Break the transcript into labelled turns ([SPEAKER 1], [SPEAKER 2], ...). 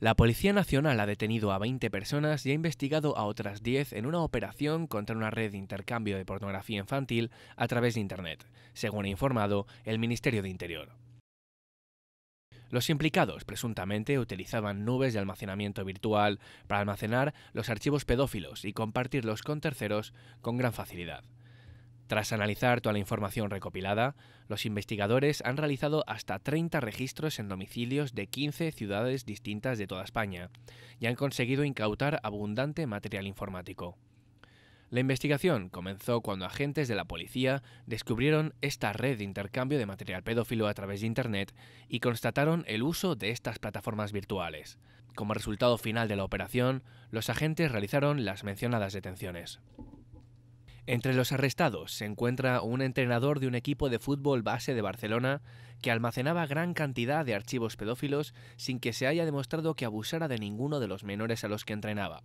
[SPEAKER 1] La Policía Nacional ha detenido a 20 personas y ha investigado a otras 10 en una operación contra una red de intercambio de pornografía infantil a través de Internet, según ha informado el Ministerio de Interior. Los implicados presuntamente utilizaban nubes de almacenamiento virtual para almacenar los archivos pedófilos y compartirlos con terceros con gran facilidad. Tras analizar toda la información recopilada, los investigadores han realizado hasta 30 registros en domicilios de 15 ciudades distintas de toda España y han conseguido incautar abundante material informático. La investigación comenzó cuando agentes de la policía descubrieron esta red de intercambio de material pedófilo a través de Internet y constataron el uso de estas plataformas virtuales. Como resultado final de la operación, los agentes realizaron las mencionadas detenciones. Entre los arrestados se encuentra un entrenador de un equipo de fútbol base de Barcelona que almacenaba gran cantidad de archivos pedófilos sin que se haya demostrado que abusara de ninguno de los menores a los que entrenaba.